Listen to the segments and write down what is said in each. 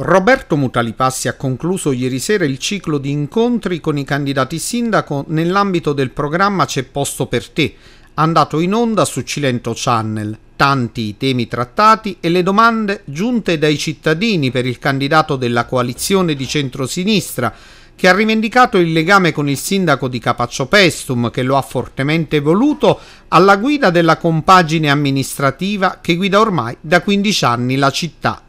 Roberto Mutalipassi ha concluso ieri sera il ciclo di incontri con i candidati sindaco nell'ambito del programma C'è posto per te, andato in onda su Cilento Channel. Tanti i temi trattati e le domande giunte dai cittadini per il candidato della coalizione di centrosinistra, che ha rivendicato il legame con il sindaco di Capaccio Pestum, che lo ha fortemente voluto, alla guida della compagine amministrativa che guida ormai da 15 anni la città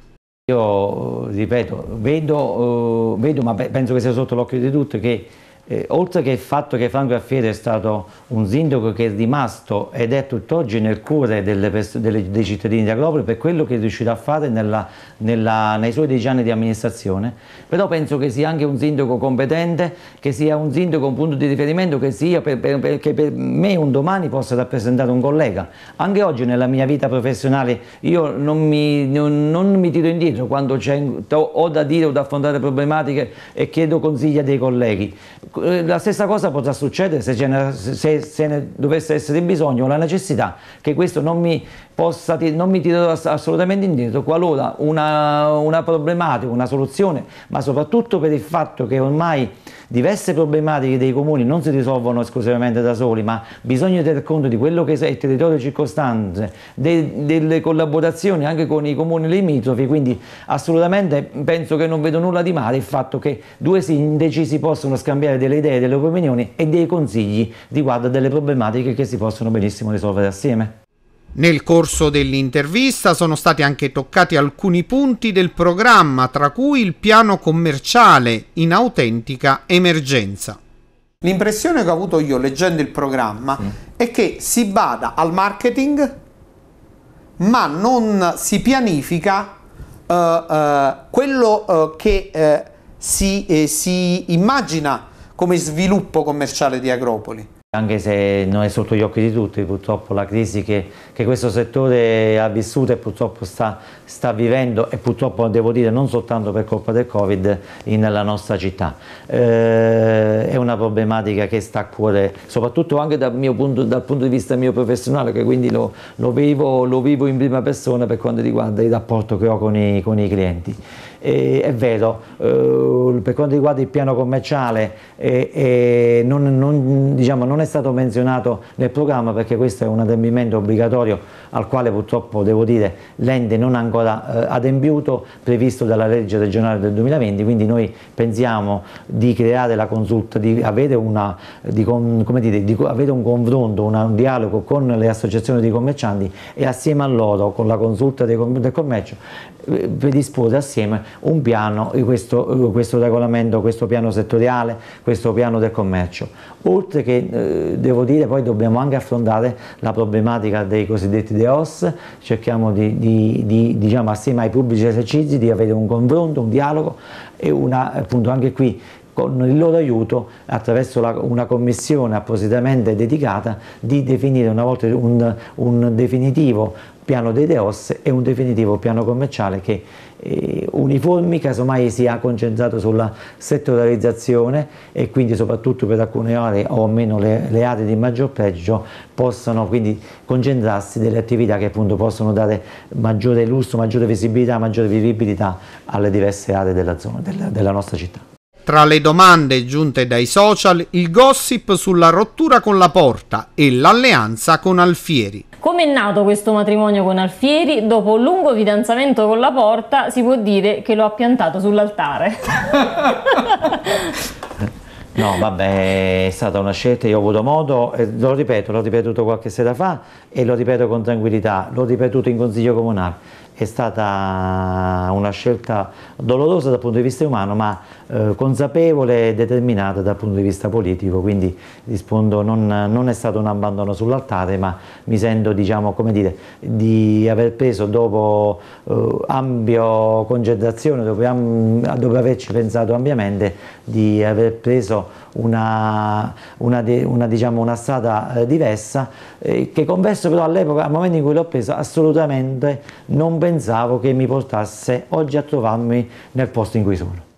io ripeto, vedo, uh, vedo ma penso che sia sotto l'occhio di tutti, che eh, oltre che il fatto che Franco Raffieri è stato un sindaco che è rimasto ed è tutt'oggi nel cuore delle, delle, dei cittadini di Agropoli per quello che è riuscito a fare nella, nella, nei suoi dieci anni di amministrazione, però penso che sia anche un sindaco competente, che sia un sindaco un punto di riferimento, che, sia per, per, che per me un domani possa rappresentare un collega. Anche oggi nella mia vita professionale io non mi, non, non mi tiro indietro quando ho da dire o da affrontare problematiche e chiedo consigli a dei colleghi eh, la stessa cosa potrà succedere se, ne, se, se ne dovesse essere bisogno o la necessità che questo non mi, possa, non mi tirerò assolutamente indietro qualora una, una problematica, una soluzione, ma soprattutto per il fatto che ormai diverse problematiche dei comuni non si risolvono esclusivamente da soli, ma bisogna tener conto di quello che è il territorio circostante, de, delle collaborazioni anche con i comuni limitrofi, quindi assolutamente penso che non vedo nulla di male il fatto che due sindaci si possano scambiare delle idee, delle opinioni e dei consigli riguardo a delle problematiche che si possono benissimo risolvere assieme. Nel corso dell'intervista sono stati anche toccati alcuni punti del programma, tra cui il piano commerciale in autentica emergenza. L'impressione che ho avuto io leggendo il programma mm. è che si bada al marketing, ma non si pianifica uh, uh, quello uh, che si, eh, si immagina come sviluppo commerciale di Agropoli anche se non è sotto gli occhi di tutti purtroppo la crisi che, che questo settore ha vissuto e purtroppo sta, sta, vivendo e purtroppo devo dire non soltanto per colpa del Covid nella nostra città. Eh, è una problematica che sta a cuore soprattutto anche dal, punto, dal punto, di vista mio professionale che quindi lo, lo, vivo, lo, vivo, in prima persona per quanto riguarda il rapporto che ho con i, con i clienti eh, è vero, eh, per quanto riguarda il piano commerciale eh, eh, non, non, diciamo, non, è stato menzionato nel programma perché questo è un adempimento obbligatorio al quale purtroppo devo dire l'ente non ha ancora eh, adempiuto previsto dalla legge regionale del 2020, quindi noi pensiamo di creare la consulta, di avere, una, di, dite, di avere un confronto, una, un dialogo con le associazioni di commercianti e assieme a loro con la consulta del commercio eh, predisporre assieme un piano, questo, questo, regolamento, questo piano settoriale, questo piano del commercio. Oltre che, eh, devo dire, poi dobbiamo anche affrontare la problematica dei cosiddetti DEOS, cerchiamo di, di, di diciamo, assieme ai pubblici esercizi di avere un confronto, un dialogo e una, appunto anche qui con il loro aiuto attraverso la, una commissione appositamente dedicata di definire una volta un, un definitivo piano dei DEOS e un definitivo piano commerciale che eh, uniformi, casomai sia concentrato sulla settorializzazione e quindi soprattutto per alcune aree o meno le, le aree di maggior pregio possano quindi concentrarsi delle attività che appunto possono dare maggiore lusso, maggiore visibilità, maggiore vivibilità alle diverse aree della zona, della, della nostra città. Tra le domande giunte dai social, il gossip sulla rottura con la Porta e l'alleanza con Alfieri. Come è nato questo matrimonio con Alfieri? Dopo un lungo fidanzamento con la Porta, si può dire che lo ha piantato sull'altare. No, vabbè, è stata una scelta, io ho avuto modo, eh, lo ripeto, l'ho ripetuto qualche sera fa e lo ripeto con tranquillità, l'ho ripetuto in consiglio comunale è stata una scelta dolorosa dal punto di vista umano ma eh, consapevole e determinata dal punto di vista politico, quindi rispondo non, non è stato un abbandono sull'altare ma mi sento diciamo, dire, di aver preso dopo eh, ampio concentrazione, dopo, am, dopo, averci pensato ampiamente, di aver preso una, una, una, diciamo, una strada eh, diversa eh, che converso però all'epoca, al momento in cui l'ho preso assolutamente non pensavo pensavo che mi portasse oggi a trovarmi nel posto in cui sono.